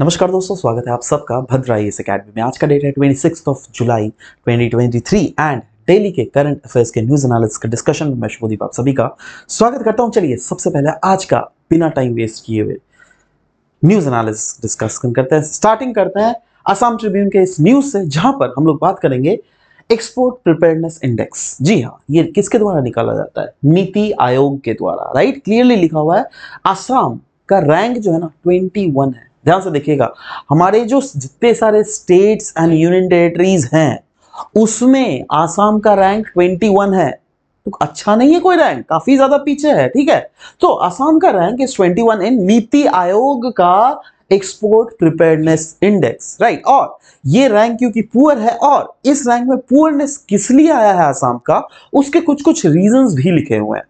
नमस्कार दोस्तों स्वागत है आप सबका भद्रा एस अकेडमी में आज का डेट है twenty six of July 2023 and daily के करंट अफेयर्स के न्यूज एनालिसिस का डिस्कशन में मैं शुभदीप आप सभी का स्वागत करता हूं चलिए सबसे पहले आज का बिना टाइम वेस्ट किए हुए न्यूज एनालिसिस डिस्कशन करते हैं स्टार्टिंग करते हैं असम ट्रिब्यून के इस न्यूज से जहां पर हम लोग बात करेंगे एक्सपोर्ट प्रिपेयरनेस इंडेक्स जी हाँ ये किसके द्वारा निकाला जाता है नीति आयोग के द्वारा राइट क्लियरली लिखा हुआ है आसाम का रैंक जो है ना 21 है ध्यान से देखिएगा हमारे जो जितने सारे स्टेट्स एंड यूनियन टेरिटरीज हैं उसमें आसाम का रैंक 21 है तो अच्छा नहीं है कोई रैंक काफी ज्यादा पीछे है ठीक है तो आसाम का रैंक ट्वेंटी 21 इन नीति आयोग का एक्सपोर्ट प्रिपेयरनेस इंडेक्स राइट और ये रैंक क्योंकि पुअर है और इस रैंक में पुअरनेस किस लिए आया है आसाम का उसके कुछ कुछ रीजंस भी लिखे हुए हैं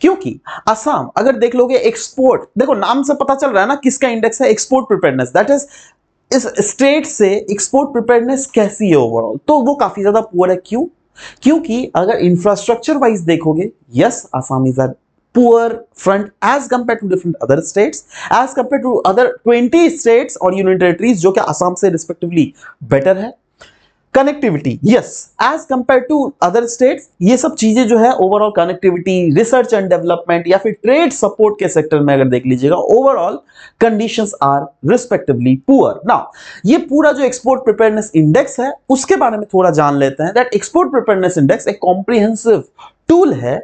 क्योंकि आसाम अगर देख लोगे एक्सपोर्ट देखो नाम से पता चल रहा है ना किसका इंडेक्स है एक्सपोर्ट प्रिपेयरनेस दैट इज इस स्टेट से एक्सपोर्ट प्रिपेयरनेस कैसी है ओवरऑल तो वो काफी ज्यादा पुअर है क्यों क्योंकि अगर इंफ्रास्ट्रक्चर वाइज देखोगे yes Assam is a poor front as compared to different other states as compared to other 20 states और union territories जो कि आसाम से respectively better है connectivity yes as compare to other states ये सब चीजें जो है overall connectivity research and development या फिर ट्रेड सपोर्ट के सेक्टर में अगर देख लीजिएगा overall conditions are respectively poor now ये पूरा जो एक्सपोर्ट प्रिपेयरनेस इंडेक्स है उसके बारे में थोड़ा जान लेते हैं दैट एक्सपोर्ट प्रिपेयरनेस इंडेक्स एक कॉम्प्रिहेंसिव टूल है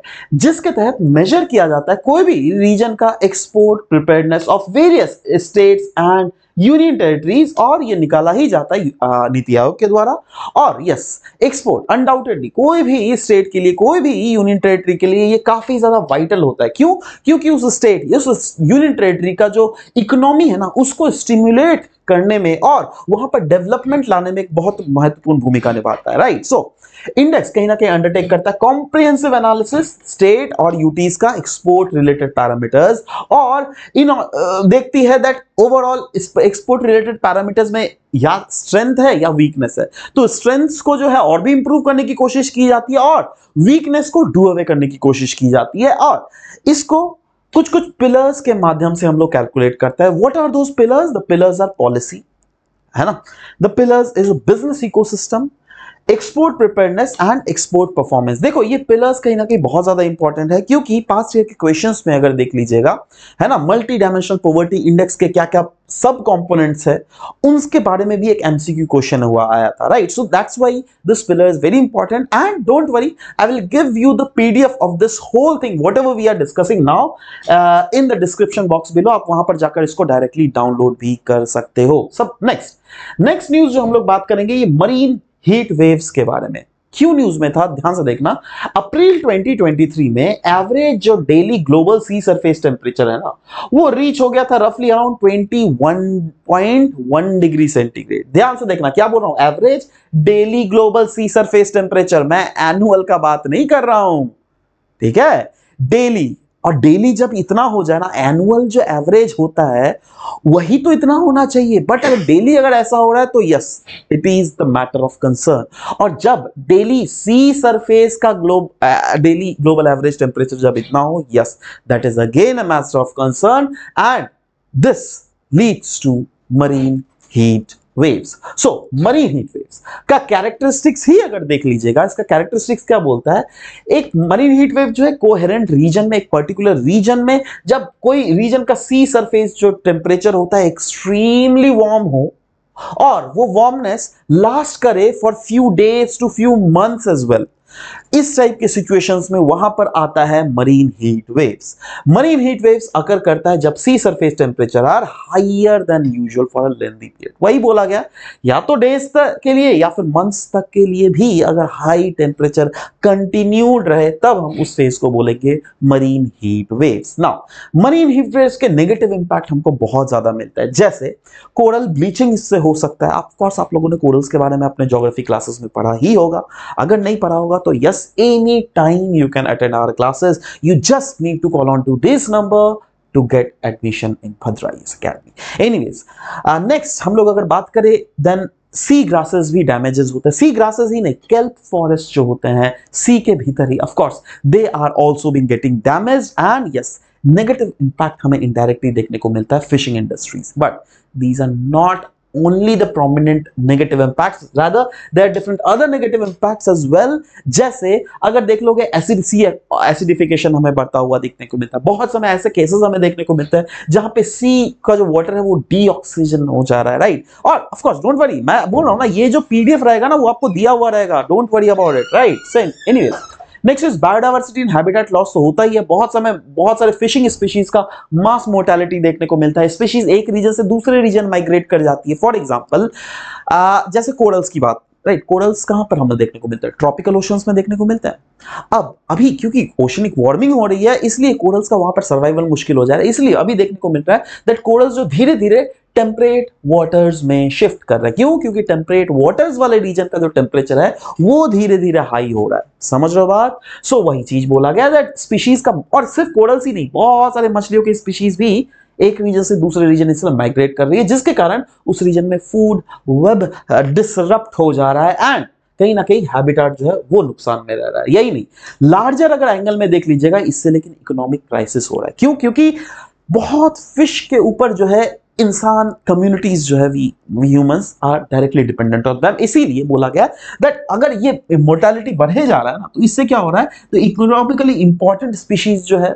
जिसके तहत मेजर किया जाता है कोई भी रीजन का export preparedness of various states and union territories और ये निकाला ही जाता है नीति आयोग के द्वारा और यस एक्सपोर्ट अनडाउटेडली कोई भी स्टेट के लिए कोई भी यूनियन टेरिटरी के लिए ये काफी ज्यादा वाइटल होता है क्यों क्योंकि उस स्टेट उस यूनियन टेरिटरी का जो इकोनॉमी है ना उसको स्टिम्युलेट करने में और वहां पर डेवलपमेंट लाने में एक बहुत महत्वपूर्ण भूमिका निभाता है राइट सो so, इंडेक्स कहीं ना कहीं अंडरटेक करता है कॉम्प्रिहेंसिव एनालिसिस स्टेट और यूटीज का एक्सपोर्ट रिलेटेड पैरामीटर्स और इन देखती है that overall export related parameters में या स्ट्रेंथ है या वीकनेस है तो स्ट्रेंथ्स को जो है और भी इंप्रूव करने की कोशिश की जाती है और वीकनेस को डू अवे करने की कोशिश की जाती है और इसको कुछ कुछ पिलर्स के माध्यम से हम लोग कैलकुलेट करते हैं what are those pillars the pillars are policy है ना the pillars is a business ecosystem export preparedness and export performance देखो ये पिलर्स कहीं ना कहीं बहुत ज्यादा इंपॉर्टेंट है क्योंकि पास्ट ईयर के क्वेश्चंस में अगर देख लीजिएगा है ना मल्टी डायमेंशनल पॉवर्टी इंडेक्स के क्या क्या सब कॉम्पोनेंट्स है उनके बारे में भी एक एमसीक्यू क्वेश्चन हुआ आया था right so that's why this pillar is very important and don't worry I will give you the PDF of this whole thing whatever we are discussing now in the description box below आप वहां पर जाकर इसको directly download भी कर सकते हो सब नेक्स्ट नेक्स्ट न्यूज जो हम लोग बात करेंगे ये मरीन हीट वेव्स के बारे में क्यों न्यूज में था ध्यान से देखना अप्रैल 2023 में एवरेज जो daily global sea surface temperature है ना वो रीच हो गया था रफली अराउंड 21.1 डिग्री सेंटीग्रेड ध्यान से देखना क्या बोल रहा हूं average daily global sea surface temperature मैं एनुअल का बात नहीं कर रहा हूं ठीक है डेली और डेली जब इतना हो जाए ना एनुअल जो एवरेज होता है वही तो इतना होना चाहिए बट अगर डेली अगर ऐसा हो रहा है तो yes it is the matter of concern और जब डेली सी सरफेस का globe daily global average temperature जब इतना हो yes that is again a matter of concern and this leads to marine heat waves so marine heat waves का characteristics ही अगर देख लीजिएगा इसका कैरेक्टरिस्टिक्स क्या बोलता है एक मरीन हीट वेव जो है कोहेरेंट रीजन में एक पर्टिकुलर रीजन में जब कोई रीजन का सी सरफेस जो टेम्परेचर होता है एक्सट्रीमली वार्म हो और वो वार्मनेस लास्ट करे for few days to few months as well इस टाइप के सिचुएशंस में वहां पर आता है marine heat waves marine heat waves occur करता है जब sea surface temperature are higher than usual for lengthy period वही बोला गया या तो डेज तक के लिए या फिर मंथ्स तक के लिए भी अगर हाई टेम्परेचर कंटिन्यूड रहे तब हम उस फेज को बोलेंगे marine heat waves now marine heat waves के नेगेटिव इंपैक्ट हमको बहुत ज्यादा मिलता है जैसे कोरल ब्लीचिंग इससे हो सकता है ऑफकोर्स आप लोगों ने कोरल्स के बारे में अपने जोग्राफी क्लासेस में पढ़ा ही होगा अगर नहीं पढ़ा होगा होगा तो yes any time you can attend our classes you just need to call on to this number to get admission in भद्राइज अकेडमी एनीवेज नेक्स्ट हम लोग अगर बात करें देन सी ग्रासेस भी डैमेजेस होते हैं सी ग्रासेस ही नहीं केल्प फॉरेस्ट जो होते हैं सी के भीतर ही of course they are also been getting damage and yes negative impact हमें इनडायरेक्टली देखने को मिलता है fishing industries but these are not only the prominent negative impacts rather there are different other negative impacts as well जैसे अगर देख लोगे एसिडिसी acidification हमें बढ़ता हुआ देखने को मिलता है बहुत समय ऐसे केसेस हमें देखने को मिलते हैं जहां पे सी का जो वाटर है वो डीऑक्सीजन हो जा रहा है राइट और ऑफ कोर्स डोंट वरी मैं बोल रहा हूँ ना ये जो पीडीएफ रहेगा ना वो आपको दिया हुआ रहेगा don't worry about it right same anyways next is biodiversity in habitat loss तो होता ही है बहुत समय बहुत सारे फिशिंग स्पीशीज का मास मोर्टेलिटी देखने को मिलता है स्पीशीज एक रीजन से दूसरे रीजन माइग्रेट कर जाती है फॉर एग्जाम्पल जैसे कोरल्स की बात राइट right, कोरल्स कहां पर हमें देखने को मिलता है ट्रॉपिकल ओशंस में देखने को मिलता है अब अभी क्योंकि ओशनिक वार्मिंग हो रही है इसलिए कोरल्स का वहां पर सर्वाइवल मुश्किल हो जा रहा है इसलिए अभी देखने को मिल रहा है दैट कोरल्स जो धीरे धीरे टेम्परेट वाटर्स में शिफ्ट कर रहा है क्यों क्योंकि टेम्परेट वाटर्स वाले रीजन का जो टेम्परेचर है वो धीरे धीरे हाई हो रहा है समझ रहे हो बात सो वही चीज बोला गया दैट स्पीशीज का और सिर्फ कोडल्स ही नहीं बहुत सारे मछलियों की स्पीशीज भी एक रीजन से दूसरे रीजन इसमें माइग्रेट कर रही है जिसके कारण उस रीजन में फूड वेब डिसरप्ट हो जा रहा है एंड कहीं ना कहीं हैबिटेट जो है वो नुकसान में रह रहा है यही नहीं लार्जर अगर एंगल में देख लीजिएगा इससे लेकिन इकोनॉमिक क्राइसिस हो रहा है क्यों क्योंकि बहुत फिश के ऊपर जो है इंसान कम्युनिटीज जो है we humans are directly dependent on them इसीलिए बोला गया दैट अगर ये मोर्टेलिटी बढ़े जा रहा है ना तो इससे क्या हो रहा है तो इकोनॉमिकली इंपॉर्टेंट स्पीशीज जो है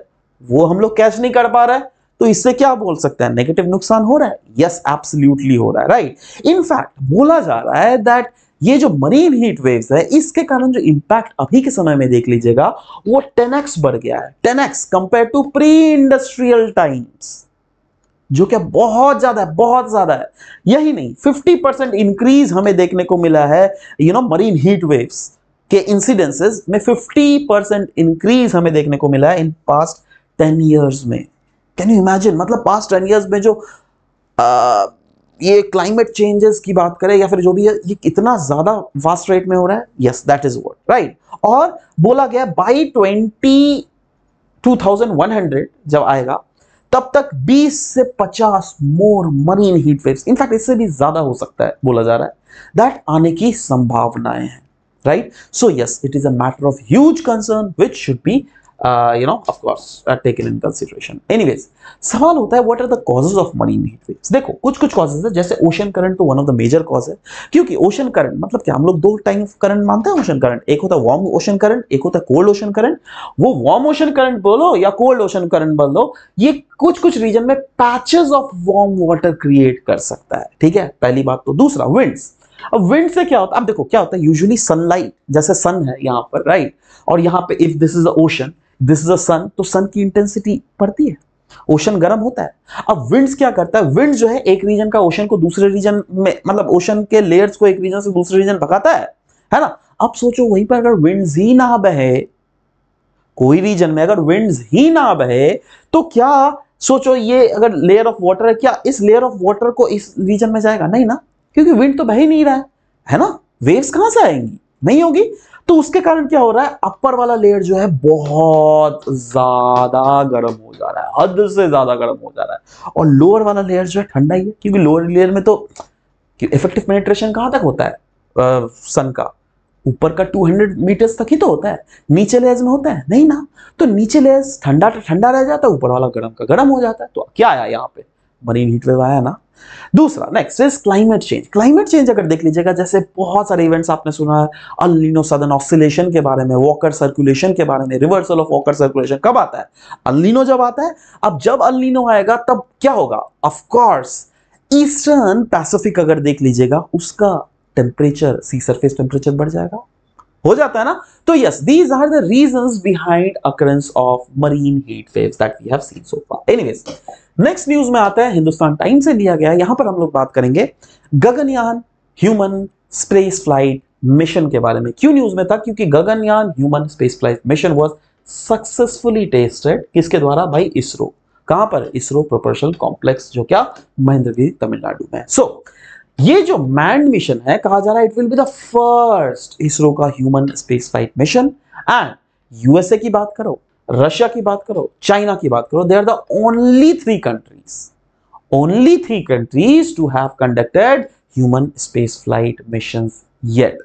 वो हम लोग कैच नहीं कर पा रहे हैं तो इससे क्या बोल सकते हैं नेगेटिव नुकसान हो रहा है यस yes, एब्सोल्युटली हो रहा है राइट इनफैक्ट बोला जा रहा है दैट ये जो मरीन हीट वेव्स है इसके कारण जो इंपैक्ट अभी के समय में देख लीजिएगा वो 10x बढ़ गया है 10x compare to pre industrial times जो क्या बहुत ज्यादा है बहुत ज्यादा है यही नहीं 50 परसेंट इंक्रीज हमें देखने को मिला है you know marine heat waves के इंसिडेंसेस में 50 परसेंट इंक्रीज हमें देखने को मिला है इन पास्ट टेन ईयर्स में कैन यू इमेजिन मतलब पास्ट टेन ईयर्स में जो आ, ये क्लाइमेट चेंजेस की बात करें या फिर जो भी है ये कितना ज्यादा फास्ट रेट में हो रहा है yes that is what right और बोला गया by twenty two thousand one hundred जब आएगा तब तक 20 से 50 more marine heat waves in fact इससे भी ज्यादा हो सकता है बोला जा रहा है दैट आने की संभावनाएं हैं right so yes it is a matter of huge concern which should be Uh, you know of taken in consideration anyways सवाल होता है what are the causes of मनी इन हीट वेव्स देखो कुछ कुछ कॉजेज है जैसे ओशन करंट तो one of the major cause है क्योंकि ओशन करंट मतलब क्या हम लोग दो टाइम ऑफ करंट मानते हैं ओशन करंट एक होता है वार्म ओशन करंट एक होता है कोल्ड ओशन करंट वो वार्म ओशन करंट बोलो या कोल्ड ओशन करंट बोल दो ये कुछ कुछ रीजन में patches of warm water create कर सकता है ठीक है पहली बात तो दूसरा विंड्स अब विंड से क्या होता है अब देखो क्या होता है यूजुअली सनलाइट जैसे सन है यहां पर राइट और यहां पे if this is the ocean this is sun तो सन की इंटेंसिटी बढ़ती है ओशन गर्म होता है अब विंड्स क्या करता है विंड जो है एक रीजन का ओशन को दूसरे रीजन में मतलब ओशन के लेयर्स को एक रीजन से दूसरे रीजन भगाता है है ना अब सोचो वहीं पर अगर विंड्स ही ना बहे कोई रीजन में अगर विंड्स ही ना बहे तो क्या सोचो ये अगर लेयर ऑफ वाटर है क्या इस लेयर ऑफ वाटर को इस रीजन में जाएगा नहीं ना क्योंकि विंड तो बह ही नहीं रहा है है ना वेव्स कहां से आएंगी नहीं होगी तो उसके कारण क्या हो रहा है अपर वाला लेयर जो है बहुत ज्यादा गर्म हो जा रहा है हद से ज्यादा गर्म हो जा रहा है और लोअर वाला लेयर जो है ठंडा ही है क्योंकि लोअर लेयर में तो इफेक्टिव पेनिट्रेशन कहां तक होता है आ, सन का ऊपर का 200 मीटर्स तक ही तो होता है नीचे लेयर्स में होता है नहीं ना तो नीचे लेयर्स ठंडा ठंडा रह जाता है ऊपर वाला गर्म का गर्म हो जाता है तो क्या आया यहाँ पे मरीन हीटवेव आया ना दूसरा next is climate change climate change अगर देख लीजिएगा जैसे बहुत सारे इवेंट्स आपने सुना है सदन ऑक्सीलेशन के बारे में वॉकर सर्कुलेशन के बारे में रिवर्सल ऑफ वॉकर सर्कुलेशन कब आता है अलिनो जब आता है अब जब अलिनो आएगा तब क्या होगा ऑफकोर्स ईस्टर्न पैसिफिक अगर देख लीजिएगा उसका टेम्परेचर सी सरफेस टेम्परेचर बढ़ जाएगा हो जाता है ना तो yes these are the reason behind occurrence of marine heat wave that we have seen so far anyways next news में आता है हिंदुस्तान टाइम्स से लिया गया यहां पर हम लोग बात करेंगे Gaganyaan human space flight mission के बारे में क्यों न्यूज में था क्योंकि Gaganyaan human space flight mission was successfully tested किसके द्वारा भाई इसरो कहां पर इसरो प्रोपोर्शन कॉम्प्लेक्स जो क्या महेंद्रगिरी तमिलनाडु में सो so, ये जो मैंड मिशन है कहा जा रहा है it will be the first ISRO का human space flight mission and USA की बात करो रशिया की बात करो चाइना की बात करो they are the only three countries only three countries to have conducted human space flight mission yet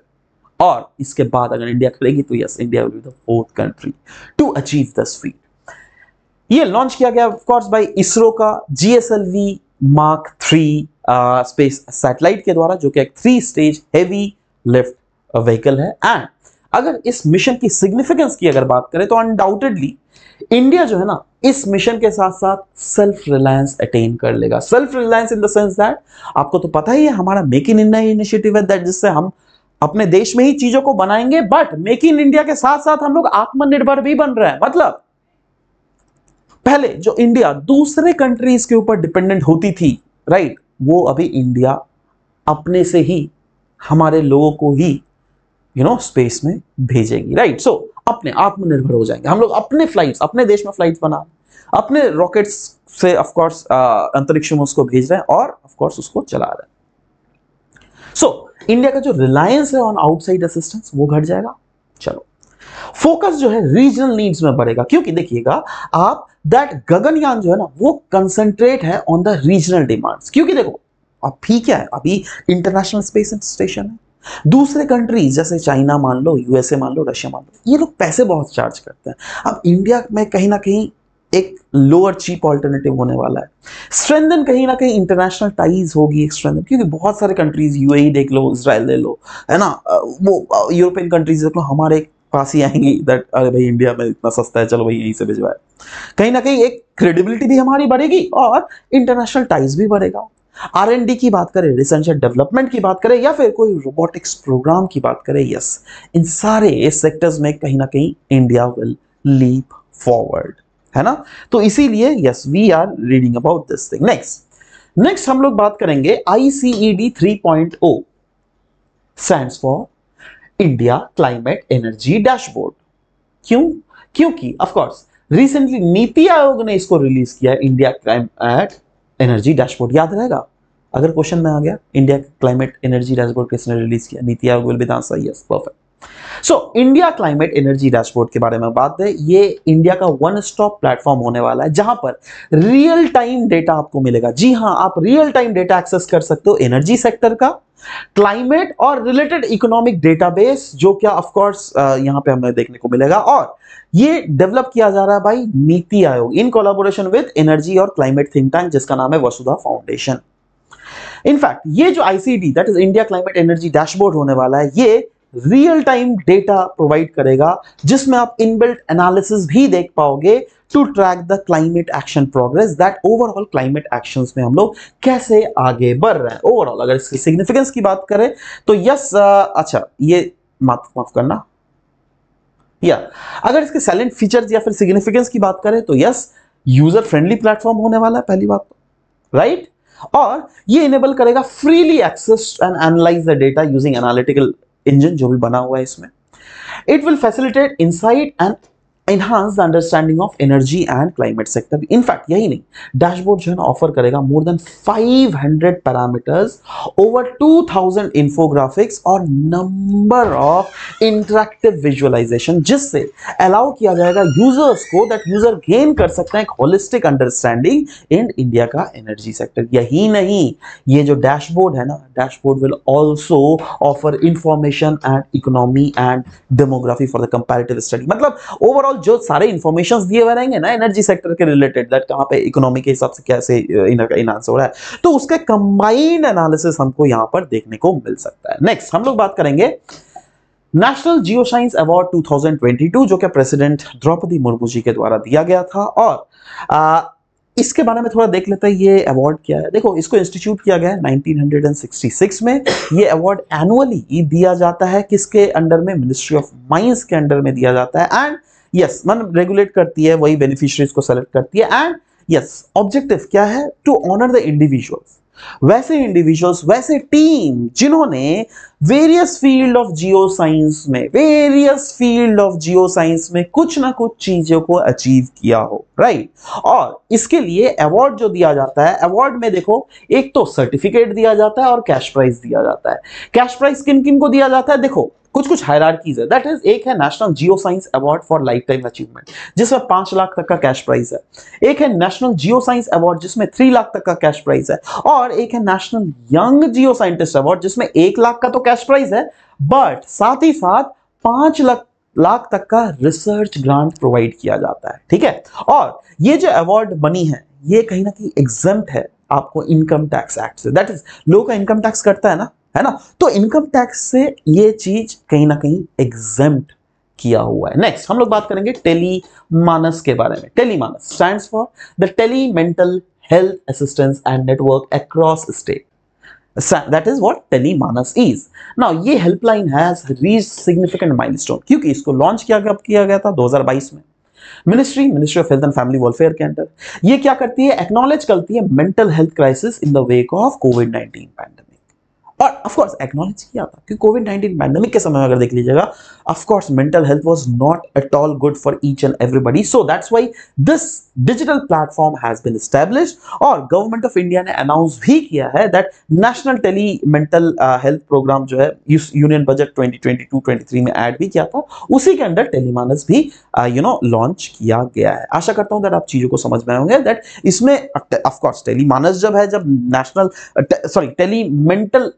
और इसके बाद अगर इंडिया करेगी तो yes India will be the fourth country to achieve this feat ये लॉन्च किया गया ऑफ कोर्स बाय इसरो का GSLV mark three space satellite के द्वारा जो कि एक three stage heavy lift vehicle है एंड अगर इस मिशन की सिग्निफिकेंस की अगर बात करें तो अनडाउटेडली इंडिया जो है ना इस मिशन के साथ साथ सेल्फ रिलायंस अटेन कर लेगा self reliance in the sense that आपको तो पता ही है हमारा मेक इन इंडिया इनिशिएटिव है दैट जिससे हम अपने देश में ही चीजों को बनाएंगे बट मेक इन इंडिया के साथ साथ हम लोग आत्मनिर्भर भी बन रहे हैं मतलब पहले जो इंडिया दूसरे कंट्रीज के ऊपर डिपेंडेंट होती थी राइट वो अभी इंडिया अपने से ही हमारे लोगों को ही यू नो स्पेस में भेजेगी राइट सो अपने आत्मनिर्भर हो जाएंगे हम लोग अपने फ्लाइट्स अपने देश में फ्लाइट बना अपने रॉकेट्स से ऑफ कोर्स uh, अंतरिक्ष में उसको भेज रहे हैं और ऑफ कोर्स उसको चला रहे हैं सो so, इंडिया का जो रिलायंस है ऑन आउटसाइड असिस्टेंस वो घट जाएगा चलो फोकस जो है रीजनल नीड्स में बढ़ेगा क्योंकि देखिएगा आप दैट गगनयान जो है ना वो कंसंट्रेट है ऑन द रीजनल डिमांड्स क्योंकि देखो अब ही क्या है अभी इंटरनेशनल स्पेस स्टेशन है दूसरे कंट्रीज जैसे चाइना मान लो यूएसए मान लो रशिया मान लो ये लोग पैसे बहुत चार्ज करते हैं अब इंडिया में कहीं ना कहीं एक लोअर चीप ऑल्टरनेटिव होने वाला है स्ट्रेंदन कहीं ना कहीं इंटरनेशनल टाइज होगी एक स्ट्रेंदन क्योंकि बहुत सारे कंट्रीज यूएई e देख लो इसराइल ले लो है ना वो यूरोपियन कंट्रीज देख लो हमारे पास ही आएंगी दैट अरे भाई इंडिया में इतना सस्ता है चलो भाई यहीं से भिजवाए कहीं ना कहीं एक क्रेडिबिलिटी भी हमारी बढ़ेगी और इंटरनेशनल टाइज भी बढ़ेगा आर एन डी की बात करें रिसर्च एंड डेवलपमेंट की बात करें या फिर कोई रोबोटिक्स प्रोग्राम की बात करें यस इन सारे सेक्टर्स में कहीं ना कहीं इंडिया विल लीप फॉरवर्ड है ना तो इसीलिए yes we are reading about this thing next next हम लोग बात करेंगे ICED three point o stand for India climate energy dashboard क्यों क्योंकि ऑफकोर्स रिसेंटली नीति आयोग ने इसको रिलीज किया इंडिया क्लाइमेट एनर्जी डैशबोर्ड याद रहेगा अगर क्वेश्चन में आ गया इंडिया क्लाइमेट एनर्जी डैशबोर्ड किसने रिलीज किया NITI Aayog will be the answer yes perfect so India climate energy dashboard के बारे में बात है ये इंडिया का वन स्टॉप प्लेटफॉर्म होने वाला है जहां पर रियल टाइम डेटा आपको मिलेगा जी हां आप रियल टाइम डेटा एक्सेस कर सकते हो एनर्जी सेक्टर का क्लाइमेट और रिलेटेड इकोनॉमिक डेटाबेस जो क्या ऑफ कोर्स यहां पे हमें देखने को मिलेगा और ये डेवलप किया जा रहा है भाई NITI Aayog in collaboration with energy और क्लाइमेट थिंक टैंक जिसका नाम है वसुधा फाउंडेशन इनफैक्ट ये जो ICD that is India climate energy dashboard होने वाला है ये रियल टाइम डेटा प्रोवाइड करेगा जिसमें आप इनबिल्ट एनालिसिस भी देख पाओगे to track the climate action progress that overall climate actions में हम लोग कैसे आगे बढ़ रहे हैं ओवरऑल अगर इसकी सिग्निफिकेंस की बात करें तो यस uh, अच्छा ये माफ माफ करना या अगर इसके सैलेंट फीचर्स या फिर सिग्निफिकेंस की बात करें तो यस यूजर फ्रेंडली प्लेटफॉर्म होने वाला है पहली बात राइट तो। right? और ये इनेबल करेगा freely access and analyse the data using analytical engine जो भी बना हुआ है इसमें it will facilitate insight and enhance the understanding of energy and climate sector in fact यही नहीं डैशबोर्ड जो है ना ऑफर करेगा more than 500 parameters over 2000 infographics और नंबर ऑफ इंटरेक्टिव विजुअलाइजेशन जिससे अलाउ किया जाएगा यूजर्स को दैट यूजर गेन कर सकते हैं एक होलिस्टिक अंडरस्टैंडिंग इन इंडिया का एनर्जी सेक्टर यही नहीं ये जो डैशबोर्ड है ना dashboard will also offer information and economy and demography for the comparative study मतलब ओवरऑल ओवरऑल जो सारे इन्फॉर्मेशन दिए हुए रहेंगे ना एनर्जी सेक्टर के रिलेटेड दैट कहाँ पे इकोनॉमी के हिसाब से कैसे इनहांस हो रहा है तो उसका कंबाइंड एनालिसिस हमको यहाँ पर देखने को मिल सकता है नेक्स्ट हम लोग बात करेंगे नेशनल जियो साइंस अवार्ड 2022 जो कि प्रेसिडेंट द्रौपदी मुर्मू जी के द्वारा दिया गया था और आ, इसके बारे में थोड़ा देख लेते हैं ये अवार्ड क्या है देखो इसको इंस्टीट्यूट किया गया है 1966 में ये अवार्ड एनुअली दिया जाता है किसके अंडर में मिनिस्ट्री ऑफ माइंस के अंडर में दिया जाता है एंड यस मन रेगुलेट करती है वही बेनिफिशरीज को सेलेक्ट करती है एंड यस ऑब्जेक्टिव क्या है टू ऑनर द इंडिविजुअल्स वैसे इंडिविजुअल्स वैसे टीम जिन्होंने various field of geoscience में various field of geoscience में कुछ ना कुछ चीजों को अचीव किया हो राइट right? और इसके लिए अवार्ड जो दिया जाता है अवार्ड में देखो एक तो सर्टिफिकेट दिया जाता है और कैश प्राइज दिया जाता है कैश प्राइज किन किन को दिया जाता है देखो कुछ कुछ हायरार्कीज है दैट इज एक है national geoscience award for lifetime achievement जिसमें पांच लाख तक का कैश प्राइज है एक है नेशनल जियो साइंस अवार्ड जिसमें थ्री लाख तक का कैश प्राइज है और एक है national young geoscientist award जिसमें एक लाख का तो कैश प्राइज है बट साथ ही साथ पांच लाख लाख तक का रिसर्च ग्रांट प्रोवाइड किया जाता है ठीक है और ये जो अवार्ड बनी है ये कहीं ना कहीं एग्जाम है आपको इनकम टैक्स एक्ट से दैट इज लोगों का इनकम टैक्स कटता है ना है ना तो इनकम टैक्स से ये चीज कहीं ना कहीं एग्जेम्प्ट किया हुआ है नेक्स्ट हम लोग बात करेंगे टेली मानस के बारे में tele Manas stand for the tele mental health assistance and network across state that is what telemanas is now ये helpline has reached significant milestone क्योंकि इसको लॉन्च किया गया किया गया था 2022 में ministry ministry of health and family welfare के अंदर ये क्या करती है एक्नॉलेज करती है mental health crisis in the wake of covid 19 pandemic और ऑफकोर्स एक्नोलेज किया था कि कोविड नाइन्टीन पैंडमिक के समय अगर देख लीजिएगा of course mental health was not at all good for each and everybody so that's why this digital platform has been establish और गवर्नमेंट ऑफ इंडिया ने अनाउंस भी किया है that national tele mental health programme जो है union budget 2022-23 में add भी किया था उसी के अंडर टेलीमानस भी यू नो लॉन्च किया गया है आशा करता हूं दैट आप चीज़ों को समझ में होंगे दैट इसमें ऑफकोर्स टेलीमानस जब है जब national sorry tele mental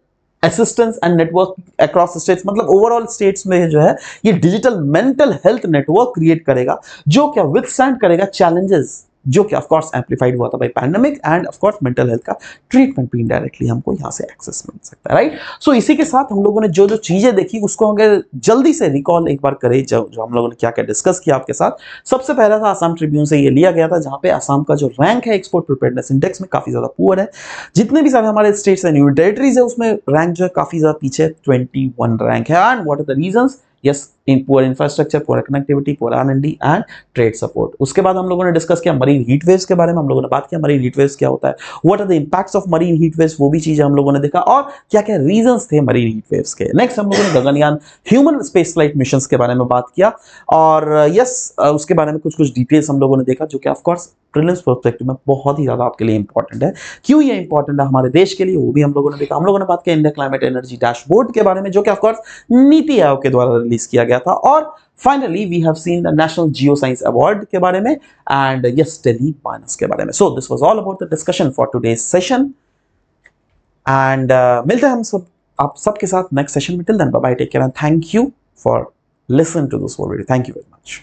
assistance and network across states मतलब ओवरऑल स्टेट्स में जो है ये digital mental health network create करेगा जो क्या विथ करेगा चैलेंजेस जो कि ऑफकोर्स एम्पलीफाइड हुआ था by pandemic and of course mental health का ट्रीटमेंट भी इनडायरेक्टली हमको यहाँ से एक्सेस मिल सकता है राइट सो इसी के साथ हम लोगों ने जो जो चीज़ें देखी उसको अगर जल्दी से रिकॉल एक बार करें जो, जो हम लोगों ने क्या क्या डिस्कस किया आपके साथ सबसे पहला था आसाम ट्रिब्यून से ये लिया गया था जहाँ पे आसाम का जो रैंक है एक्सपोर्ट प्रिपेयरनेस इंडेक्स में काफ़ी ज़्यादा पुअर है जितने भी सारे हमारे स्टेट्स एंड यूनियन टेरेटरीज है उसमें रैंक जो है काफ़ी ज़्यादा पीछे ट्वेंटी रैंक है and what are the reason yes in poor infrastructure poor connectivity poor R and trade support उसके बाद हम लोगों ने डिस्कस किया मरीन हीट वेव्स के बारे में हम लोगों ने बात किया मरीन हीट वेव्स क्या होता है what are the impacts of marine heat waves वो भी चीज हम लोगों ने देखा और क्या क्या रीजन थे मरीन हीट वेव्स के नेक्स्ट हम लोगों ने Gaganyaan human space flight mission के बारे में बात किया और यस yes, उसके बारे में कुछ कुछ डिटेल्स हम लोगों ने देखा जो कि ऑफकोर्स प्रिलिम्स परस्पेक्टिव में बहुत ही ज़्यादा आपके लिए इंपॉर्टेंट है क्यों ये इंपॉर्टेंट है हमारे देश के लिए वो भी हम लोगों ने देखा हम लोगों ने बात किया इंडिया क्लाइमेट एनर्जी डैशबोर्ड के बारे में जो कि ऑफकोर्स नीति आयोग के द्वारा रिलीज किया गया गया था और finally we have seen the national geoscience award के बारे में एंड यस टेली माइनस के बारे में so this was all about the discussion for today's session and मिलते हैं हम सब आप सबके साथ नेक्स्ट सेशन में till then bye take care and thank you for listen to this video thank you very much